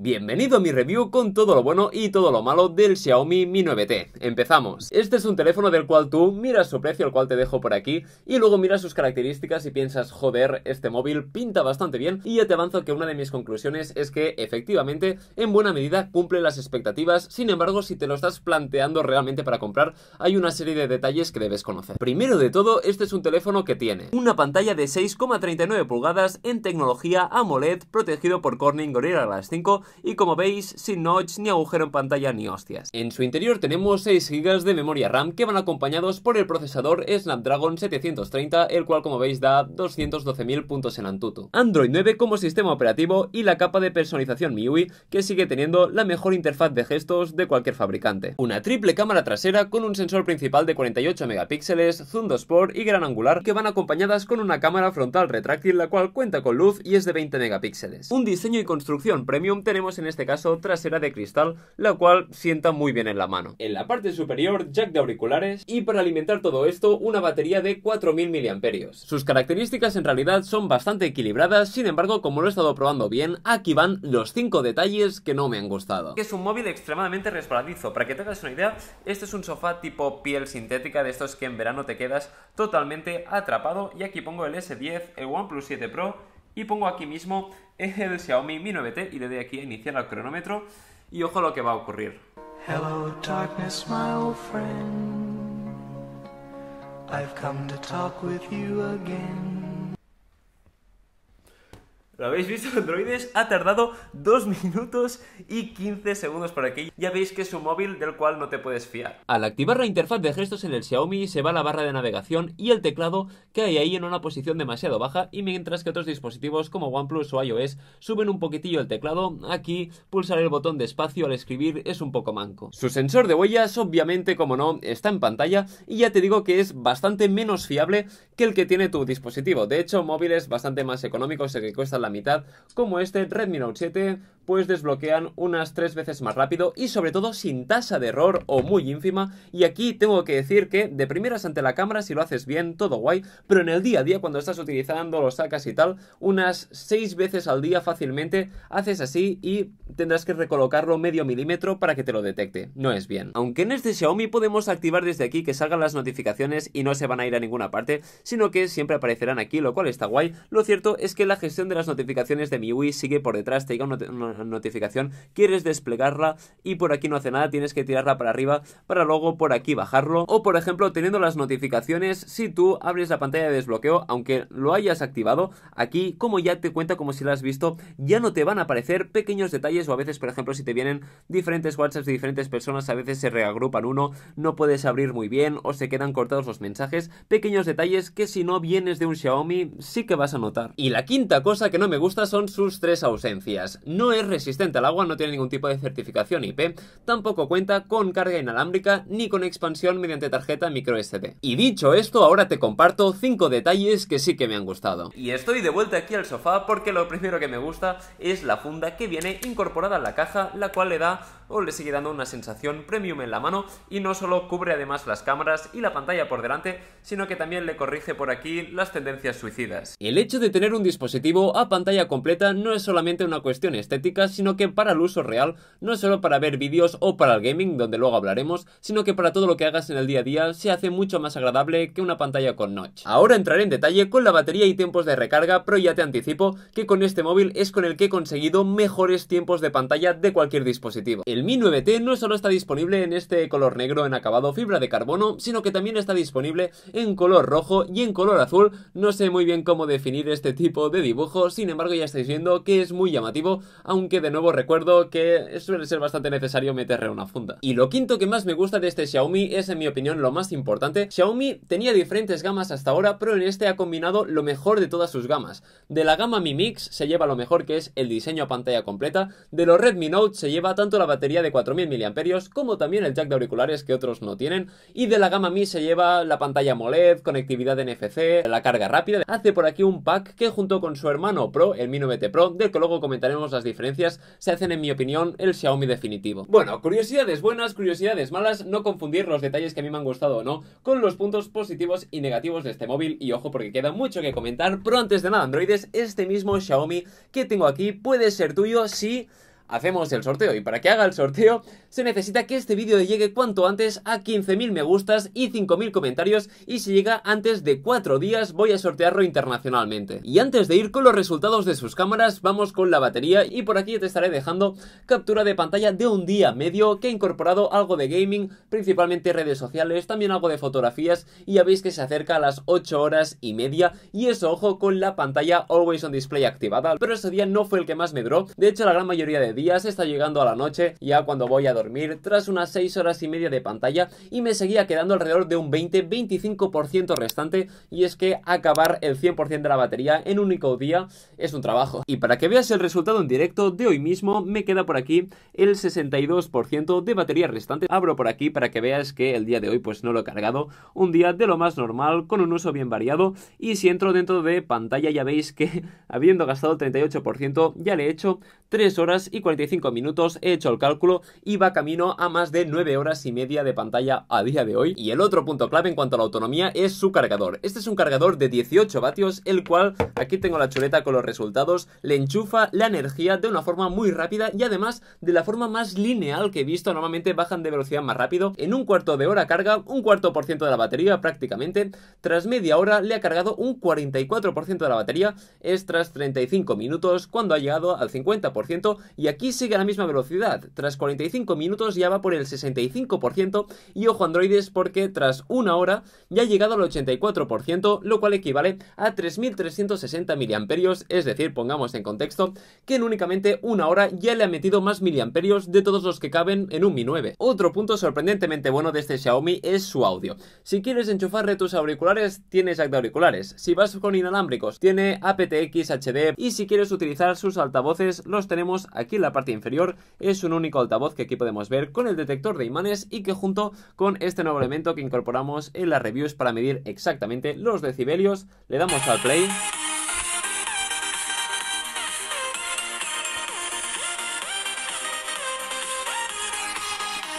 Bienvenido a mi review con todo lo bueno y todo lo malo del Xiaomi Mi 9T. Empezamos. Este es un teléfono del cual tú miras su precio, el cual te dejo por aquí, y luego miras sus características y piensas, joder, este móvil pinta bastante bien, y ya te avanzo que una de mis conclusiones es que efectivamente, en buena medida, cumple las expectativas, sin embargo, si te lo estás planteando realmente para comprar, hay una serie de detalles que debes conocer. Primero de todo, este es un teléfono que tiene una pantalla de 6,39 pulgadas en tecnología AMOLED protegido por Corning Gorilla Glass 5, y como veis, sin notch, ni agujero en pantalla, ni hostias. En su interior tenemos 6 GB de memoria RAM que van acompañados por el procesador Snapdragon 730, el cual como veis da 212.000 puntos en Antutu. Android 9 como sistema operativo y la capa de personalización MIUI que sigue teniendo la mejor interfaz de gestos de cualquier fabricante. Una triple cámara trasera con un sensor principal de 48 megapíxeles, zoom 2 y gran angular que van acompañadas con una cámara frontal retráctil la cual cuenta con luz y es de 20 megapíxeles. Un diseño y construcción premium tenemos tenemos en este caso trasera de cristal, la cual sienta muy bien en la mano. En la parte superior, jack de auriculares y para alimentar todo esto, una batería de 4.000 mAh. Sus características en realidad son bastante equilibradas, sin embargo, como lo he estado probando bien, aquí van los cinco detalles que no me han gustado. Es un móvil extremadamente resbaladizo, para que te hagas una idea, este es un sofá tipo piel sintética de estos que en verano te quedas totalmente atrapado y aquí pongo el S10, el OnePlus 7 Pro y pongo aquí mismo el Xiaomi Mi 9T y le doy aquí a iniciar el cronómetro y ojo lo que va a ocurrir. ¿Lo habéis visto, androides? Ha tardado 2 minutos y 15 segundos para aquí. ya veis que es un móvil del cual no te puedes fiar. Al activar la interfaz de gestos en el Xiaomi se va la barra de navegación y el teclado que hay ahí en una posición demasiado baja y mientras que otros dispositivos como OnePlus o iOS suben un poquitillo el teclado, aquí pulsar el botón de espacio al escribir es un poco manco. Su sensor de huellas obviamente como no está en pantalla y ya te digo que es bastante menos fiable que el que tiene tu dispositivo. De hecho móviles bastante más económicos el que cuesta la mitad, como este Redmi Note 7, pues desbloquean unas tres veces más rápido y sobre todo sin tasa de error o muy ínfima. Y aquí tengo que decir que de primeras ante la cámara, si lo haces bien, todo guay, pero en el día a día, cuando estás utilizando, lo sacas y tal, unas seis veces al día fácilmente haces así y tendrás que recolocarlo medio milímetro para que te lo detecte. No es bien. Aunque en este Xiaomi podemos activar desde aquí que salgan las notificaciones y no se van a ir a ninguna parte, sino que siempre aparecerán aquí, lo cual está guay. Lo cierto es que la gestión de las notificaciones notificaciones de mi sigue por detrás, te llega una, notificación, quieres desplegarla y por aquí no hace nada, tienes que tirarla para arriba para luego por aquí bajarlo. O por ejemplo, teniendo las notificaciones, si tú abres la pantalla de desbloqueo, aunque lo hayas activado, aquí como ya te cuenta como si la has visto, ya no te van a aparecer pequeños detalles o a veces, por ejemplo, si te vienen diferentes WhatsApps de diferentes personas, a veces se reagrupan uno, no puedes abrir muy bien o se quedan cortados los mensajes, pequeños detalles que si no vienes de un Xiaomi sí que vas a notar. Y la quinta cosa que no me gusta son sus tres ausencias. No es resistente al agua, no tiene ningún tipo de certificación IP, tampoco cuenta con carga inalámbrica ni con expansión mediante tarjeta micro SD. Y dicho esto, ahora te comparto cinco detalles que sí que me han gustado. Y estoy de vuelta aquí al sofá porque lo primero que me gusta es la funda que viene incorporada a la caja, la cual le da o le sigue dando una sensación premium en la mano y no solo cubre además las cámaras y la pantalla por delante, sino que también le corrige por aquí las tendencias suicidas. El hecho de tener un dispositivo a pantalla completa no es solamente una cuestión estética, sino que para el uso real, no es solo para ver vídeos o para el gaming, donde luego hablaremos, sino que para todo lo que hagas en el día a día se hace mucho más agradable que una pantalla con notch. Ahora entraré en detalle con la batería y tiempos de recarga, pero ya te anticipo que con este móvil es con el que he conseguido mejores tiempos de pantalla de cualquier dispositivo. El Mi 9T no solo está disponible en este color negro en acabado fibra de carbono, sino que también está disponible en color rojo y en color azul, no sé muy bien cómo definir este tipo de dibujos embargo ya estáis viendo que es muy llamativo, aunque de nuevo recuerdo que suele ser bastante necesario meterle una funda. Y lo quinto que más me gusta de este Xiaomi es en mi opinión lo más importante. Xiaomi tenía diferentes gamas hasta ahora, pero en este ha combinado lo mejor de todas sus gamas. De la gama Mi Mix se lleva lo mejor que es el diseño a pantalla completa, de los Redmi Note se lleva tanto la batería de 4000 mAh como también el jack de auriculares que otros no tienen, y de la gama Mi se lleva la pantalla MOLED, conectividad NFC, la carga rápida. Hace por aquí un pack que junto con su hermano Pro, el Mi 9T Pro, del que luego comentaremos las diferencias, se hacen en mi opinión el Xiaomi definitivo. Bueno, curiosidades buenas, curiosidades malas, no confundir los detalles que a mí me han gustado o no con los puntos positivos y negativos de este móvil y ojo porque queda mucho que comentar, pero antes de nada androides, este mismo Xiaomi que tengo aquí puede ser tuyo si hacemos el sorteo. Y para que haga el sorteo, se necesita que este vídeo llegue cuanto antes a 15.000 me gustas y 5.000 comentarios. Y si llega antes de 4 días, voy a sortearlo internacionalmente. Y antes de ir con los resultados de sus cámaras, vamos con la batería. Y por aquí te estaré dejando captura de pantalla de un día medio que ha incorporado algo de gaming, principalmente redes sociales, también algo de fotografías. Y ya veis que se acerca a las 8 horas y media. Y eso, ojo, con la pantalla Always on Display activada. Pero ese día no fue el que más me duró. De hecho, la gran mayoría de días está llegando a la noche, ya cuando voy a dormir, tras unas 6 horas y media de pantalla y me seguía quedando alrededor de un 20-25% restante y es que acabar el 100% de la batería en un único día es un trabajo. Y para que veas el resultado en directo de hoy mismo, me queda por aquí el 62% de batería restante. Abro por aquí para que veas que el día de hoy pues no lo he cargado, un día de lo más normal, con un uso bien variado y si entro dentro de pantalla ya veis que habiendo gastado el 38% ya le he hecho 3 horas y 45 minutos, he hecho el cálculo y va camino a más de 9 horas y media de pantalla a día de hoy. Y el otro punto clave en cuanto a la autonomía es su cargador. Este es un cargador de 18 vatios, el cual, aquí tengo la chuleta con los resultados, le enchufa la energía de una forma muy rápida y además de la forma más lineal que he visto, normalmente bajan de velocidad más rápido, en un cuarto de hora carga un cuarto por ciento de la batería prácticamente, tras media hora le ha cargado un 44% de la batería, es tras 35 minutos cuando ha llegado al 50% y aquí Aquí sigue a la misma velocidad, tras 45 minutos ya va por el 65% y ojo androides porque tras una hora ya ha llegado al 84%, lo cual equivale a 3.360 miliamperios, es decir, pongamos en contexto que en únicamente una hora ya le ha metido más miliamperios de todos los que caben en un Mi 9. Otro punto sorprendentemente bueno de este Xiaomi es su audio. Si quieres enchufarle tus auriculares, tiene jack auriculares. Si vas con inalámbricos, tiene aptX HD y si quieres utilizar sus altavoces, los tenemos aquí la la parte inferior es un único altavoz que aquí podemos ver con el detector de imanes y que junto con este nuevo elemento que incorporamos en las reviews para medir exactamente los decibelios, le damos al play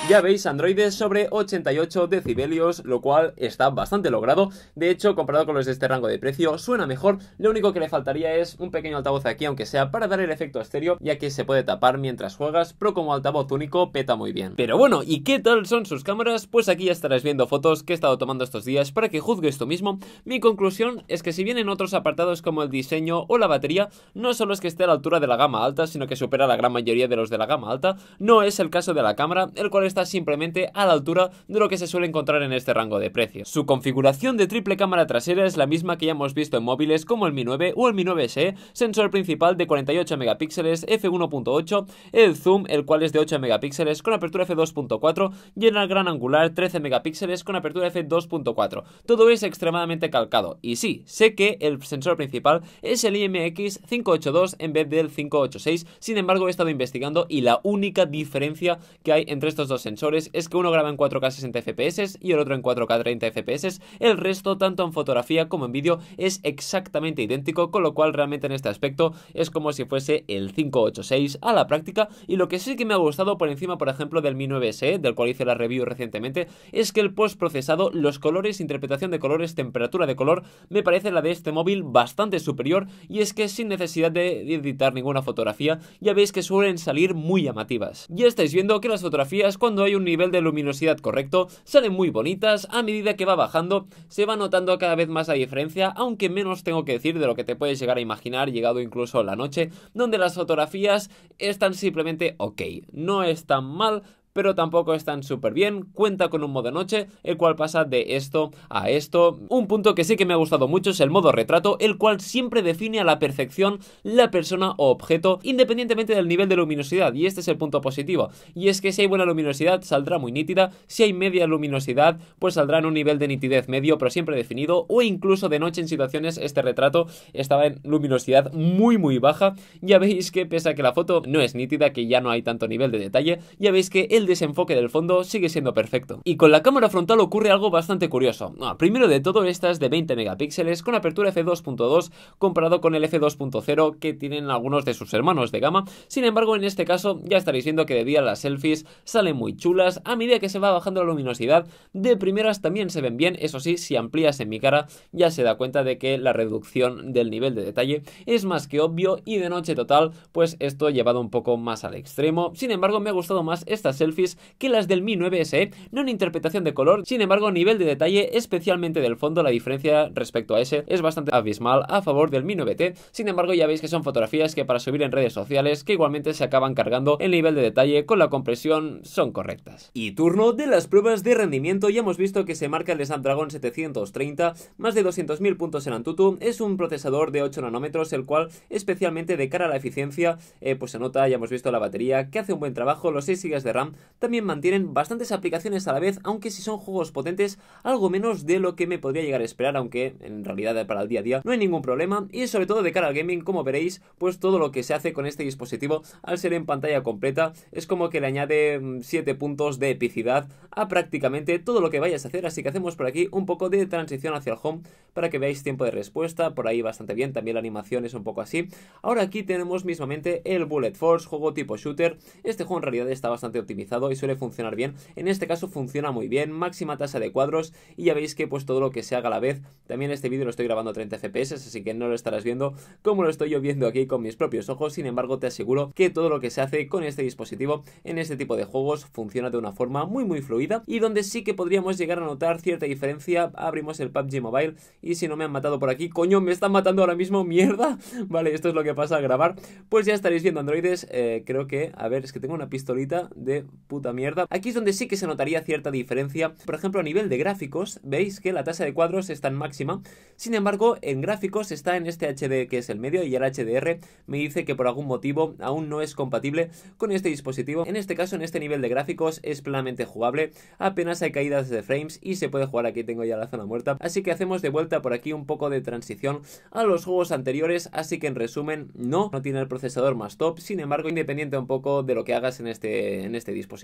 ya veis androides sobre 88 decibelios, lo cual está bastante logrado. De hecho, comparado con los de este rango de precio, suena mejor. Lo único que le faltaría es un pequeño altavoz aquí, aunque sea para dar el efecto estéreo, ya que se puede tapar mientras juegas, pero como altavoz único peta muy bien. Pero bueno, ¿y qué tal son sus cámaras? Pues aquí ya estarás viendo fotos que he estado tomando estos días para que juzgue tú mismo. Mi conclusión es que si bien en otros apartados como el diseño o la batería, no solo es que esté a la altura de la gama alta, sino que supera la gran mayoría de los de la gama alta, no es el caso de la cámara, el cual está simplemente a la altura de lo que se suele encontrar en este rango de precios, Su configuración de triple cámara trasera es la misma que ya hemos visto en móviles como el Mi 9 o el Mi 9SE, sensor principal de 48 megapíxeles f1.8, el zoom, el cual es de 8 megapíxeles con apertura f2.4 y en el gran angular 13 megapíxeles con apertura f2.4. Todo es extremadamente calcado y sí, sé que el sensor principal es el IMX 582 en vez del 586, sin embargo he estado investigando y la única diferencia que hay entre estos dos es que uno graba en 4K 60 FPS y el otro en 4K 30 FPS. El resto, tanto en fotografía como en vídeo, es exactamente idéntico, con lo cual realmente en este aspecto es como si fuese el 586 a la práctica. Y lo que sí que me ha gustado por encima, por ejemplo, del Mi 9 s ¿eh? del cual hice la review recientemente, es que el post procesado los colores, interpretación de colores, temperatura de color, me parece la de este móvil bastante superior y es que sin necesidad de editar ninguna fotografía, ya veis que suelen salir muy llamativas. Ya estáis viendo que las fotografías cuando cuando hay un nivel de luminosidad correcto, salen muy bonitas, a medida que va bajando se va notando cada vez más la diferencia, aunque menos tengo que decir de lo que te puedes llegar a imaginar, llegado incluso la noche, donde las fotografías están simplemente ok, no están mal, pero tampoco están súper bien. Cuenta con un modo noche, el cual pasa de esto a esto. Un punto que sí que me ha gustado mucho es el modo retrato, el cual siempre define a la perfección la persona o objeto, independientemente del nivel de luminosidad. Y este es el punto positivo. Y es que si hay buena luminosidad, saldrá muy nítida. Si hay media luminosidad, pues saldrá en un nivel de nitidez medio, pero siempre definido. O incluso de noche en situaciones, este retrato estaba en luminosidad muy, muy baja. Ya veis que pese a que la foto no es nítida, que ya no hay tanto nivel de detalle, ya veis que el desenfoque del fondo sigue siendo perfecto. Y con la cámara frontal ocurre algo bastante curioso. Ah, primero de todo, esta es de 20 megapíxeles con apertura f2.2 comparado con el f2.0 que tienen algunos de sus hermanos de gama. Sin embargo, en este caso ya estaréis viendo que de día las selfies salen muy chulas. A medida que se va bajando la luminosidad, de primeras también se ven bien. Eso sí, si amplías en mi cara ya se da cuenta de que la reducción del nivel de detalle es más que obvio y de noche total, pues esto ha llevado un poco más al extremo. Sin embargo, me ha gustado más esta selfie que las del Mi 9SE, no en interpretación de color, sin embargo a nivel de detalle, especialmente del fondo, la diferencia respecto a ese es bastante abismal a favor del Mi 9T, sin embargo ya veis que son fotografías que para subir en redes sociales, que igualmente se acaban cargando el nivel de detalle con la compresión son correctas. Y turno de las pruebas de rendimiento, ya hemos visto que se marca el de Snapdragon 730, más de 200.000 puntos en Antutu, es un procesador de 8 nanómetros, el cual especialmente de cara a la eficiencia, eh, pues se nota, ya hemos visto la batería, que hace un buen trabajo, los 6 GB de RAM también mantienen bastantes aplicaciones a la vez, aunque si son juegos potentes, algo menos de lo que me podría llegar a esperar, aunque en realidad para el día a día no hay ningún problema, y sobre todo de cara al gaming, como veréis, pues todo lo que se hace con este dispositivo, al ser en pantalla completa, es como que le añade 7 mm, puntos de epicidad a prácticamente todo lo que vayas a hacer, así que hacemos por aquí un poco de transición hacia el home para que veáis tiempo de respuesta, por ahí bastante bien, también la animación es un poco así. Ahora aquí tenemos mismamente el Bullet Force, juego tipo shooter, este juego en realidad está bastante optimizado y suele funcionar bien. En este caso funciona muy bien, máxima tasa de cuadros y ya veis que pues todo lo que se haga a la vez. También este vídeo lo estoy grabando a 30 fps, así que no lo estarás viendo como lo estoy yo viendo aquí con mis propios ojos. Sin embargo, te aseguro que todo lo que se hace con este dispositivo en este tipo de juegos funciona de una forma muy muy fluida y donde sí que podríamos llegar a notar cierta diferencia. Abrimos el PUBG Mobile y si no me han matado por aquí, coño, me están matando ahora mismo, mierda. Vale, esto es lo que pasa al grabar. Pues ya estaréis viendo androides, eh, creo que, a ver, es que tengo una pistolita de puta mierda. Aquí es donde sí que se notaría cierta diferencia. Por ejemplo, a nivel de gráficos, veis que la tasa de cuadros está en máxima. Sin embargo, en gráficos está en este HD que es el medio y el HDR me dice que por algún motivo aún no es compatible con este dispositivo. En este caso, en este nivel de gráficos es plenamente jugable. Apenas hay caídas de frames y se puede jugar. Aquí tengo ya la zona muerta. Así que hacemos de vuelta por aquí un poco de transición a los juegos anteriores. Así que en resumen, no, no tiene el procesador más top. Sin embargo, independiente un poco de lo que hagas en este, en este dispositivo.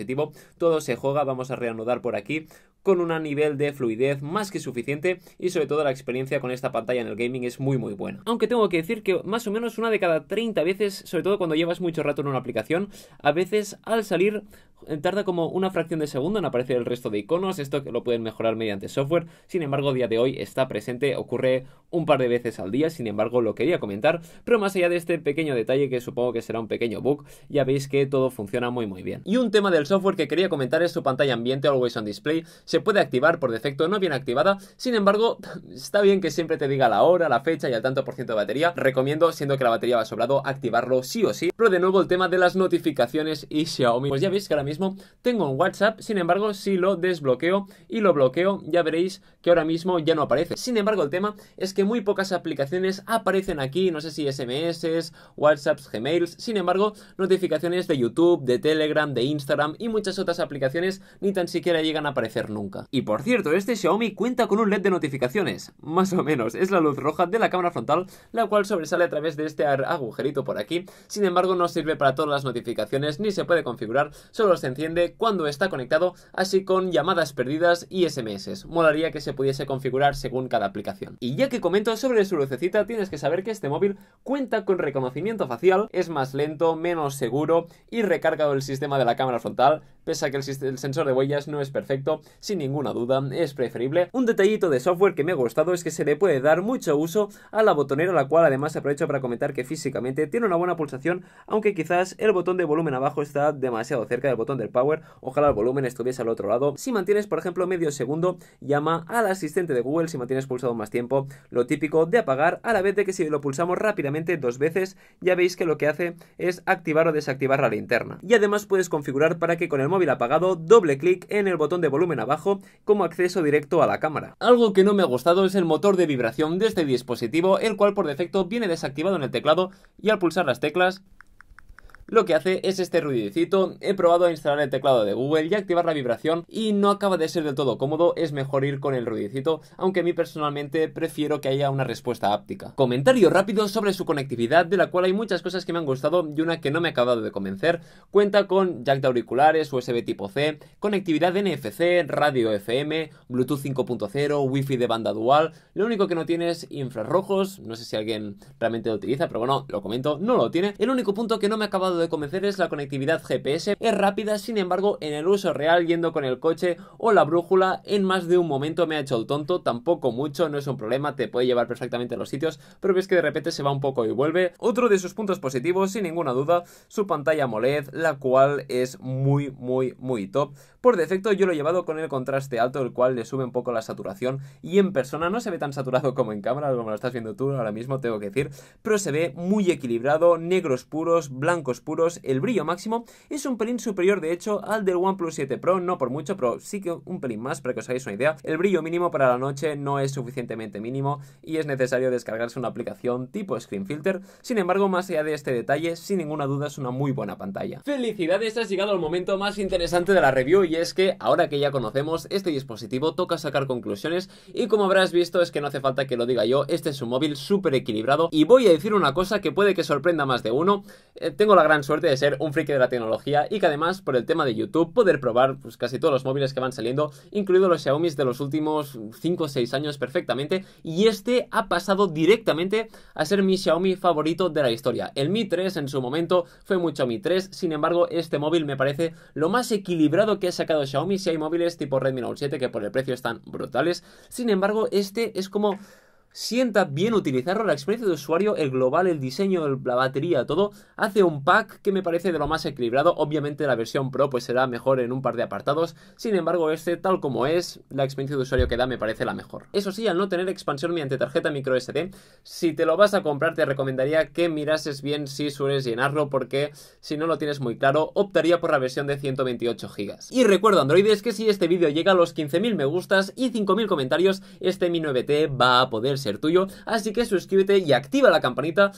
Todo se juega, vamos a reanudar por aquí con un nivel de fluidez más que suficiente y sobre todo la experiencia con esta pantalla en el gaming es muy muy buena. Aunque tengo que decir que más o menos una de cada 30 veces, sobre todo cuando llevas mucho rato en una aplicación, a veces al salir eh, tarda como una fracción de segundo en aparecer el resto de iconos, esto lo pueden mejorar mediante software, sin embargo día de hoy está presente, ocurre un par de veces al día, sin embargo lo quería comentar, pero más allá de este pequeño detalle que supongo que será un pequeño bug, ya veis que todo funciona muy muy bien. Y un tema del el software que quería comentar es su pantalla ambiente Always on Display. Se puede activar por defecto, no viene activada. Sin embargo, está bien que siempre te diga la hora, la fecha y el tanto por ciento de batería. Recomiendo, siendo que la batería va sobrado, activarlo sí o sí. Pero de nuevo el tema de las notificaciones y Xiaomi. Pues ya veis que ahora mismo tengo un WhatsApp, sin embargo, si lo desbloqueo y lo bloqueo, ya veréis que ahora mismo ya no aparece. Sin embargo, el tema es que muy pocas aplicaciones aparecen aquí, no sé si SMS, WhatsApps, Gmails, sin embargo, notificaciones de YouTube, de Telegram, de Instagram, y muchas otras aplicaciones ni tan siquiera llegan a aparecer nunca. Y por cierto, este Xiaomi cuenta con un LED de notificaciones, más o menos, es la luz roja de la cámara frontal, la cual sobresale a través de este agujerito por aquí, sin embargo no sirve para todas las notificaciones ni se puede configurar, solo se enciende cuando está conectado, así con llamadas perdidas y SMS. Molaría que se pudiese configurar según cada aplicación. Y ya que comento sobre su lucecita, tienes que saber que este móvil cuenta con reconocimiento facial, es más lento, menos seguro y recargado el sistema de la cámara frontal pese a que el, el, sensor de huellas no es perfecto, sin ninguna duda es preferible. Un detallito de software que me ha gustado es que se le puede dar mucho uso a la botonera, la cual además aprovecho para comentar que físicamente tiene una buena pulsación, aunque quizás el botón de volumen abajo está demasiado cerca del botón del power, ojalá el volumen estuviese al otro lado. Si mantienes, por ejemplo, medio segundo, llama al asistente de Google si mantienes pulsado más tiempo, lo típico de apagar, a la vez de que si lo pulsamos rápidamente dos veces, ya veis que lo que hace es activar o desactivar la linterna. Y además puedes configurar para que con el móvil apagado doble clic en el botón de volumen abajo como acceso directo a la cámara. Algo que no me ha gustado es el motor de vibración de este dispositivo, el cual por defecto viene desactivado en el teclado y al pulsar las teclas lo que hace es este ruidicito. He probado a instalar el teclado de Google y activar la vibración y no acaba de ser del todo cómodo, es mejor ir con el ruidicito, aunque a mí personalmente prefiero que haya una respuesta áptica. Comentario rápido sobre su conectividad, de la cual hay muchas cosas que me han gustado y una que no me ha acabado de convencer. Cuenta con jack de auriculares, USB tipo C, conectividad NFC, radio FM, Bluetooth 5.0, Wi-Fi de banda dual. Lo único que no tiene es infrarrojos, no sé si alguien realmente lo utiliza, pero bueno, lo comento, no lo tiene. El único punto que no me ha acabado de convencer es la conectividad GPS es rápida, sin embargo, en el uso real yendo con el coche o la brújula, en más de un momento me ha hecho el tonto, tampoco mucho, no es un problema, te puede llevar perfectamente a los sitios, pero ves que de repente se va un poco y vuelve. Otro de sus puntos positivos, sin ninguna duda, su pantalla AMOLED, la cual es muy, muy, muy top. Por defecto yo lo he llevado con el contraste alto, el cual le sube un poco la saturación y en persona no se ve tan saturado como en cámara, como lo estás viendo tú ahora mismo, tengo que decir, pero se ve muy equilibrado, negros puros, blancos puros, el brillo máximo es un pelín superior de hecho al del OnePlus 7 Pro, no por mucho, pero sí que un pelín más para que os hagáis una idea. El brillo mínimo para la noche no es suficientemente mínimo y es necesario descargarse una aplicación tipo Screen Filter, sin embargo más allá de este detalle, sin ninguna duda es una muy buena pantalla. Felicidades, has llegado al momento más interesante de la review y es que ahora que ya conocemos este dispositivo toca sacar conclusiones y como habrás visto es que no hace falta que lo diga yo, este es un móvil súper equilibrado y voy a decir una cosa que puede que sorprenda más de uno, eh, tengo la gran suerte de ser un friki de la tecnología y que además por el tema de YouTube poder probar pues, casi todos los móviles que van saliendo, incluidos los Xiaomi de los últimos 5 o 6 años perfectamente y este ha pasado directamente a ser mi Xiaomi favorito de la historia. El Mi 3 en su momento fue mucho Mi 3, sin embargo este móvil me parece lo más equilibrado que ha de Xiaomi, si hay móviles tipo Redmi Note 7 que por el precio están brutales. Sin embargo, este es como sienta bien utilizarlo, la experiencia de usuario, el global, el diseño, la batería, todo, hace un pack que me parece de lo más equilibrado. Obviamente la versión Pro pues será mejor en un par de apartados, sin embargo este tal como es, la experiencia de usuario que da me parece la mejor. Eso sí, al no tener expansión mediante tarjeta micro si te lo vas a comprar te recomendaría que mirases bien si sueles llenarlo porque si no lo tienes muy claro, optaría por la versión de 128 GB. Y recuerdo androides que si este vídeo llega a los 15.000 me gustas y 5.000 comentarios, este Mi 9T va a poder ser tuyo, así que suscríbete y activa la campanita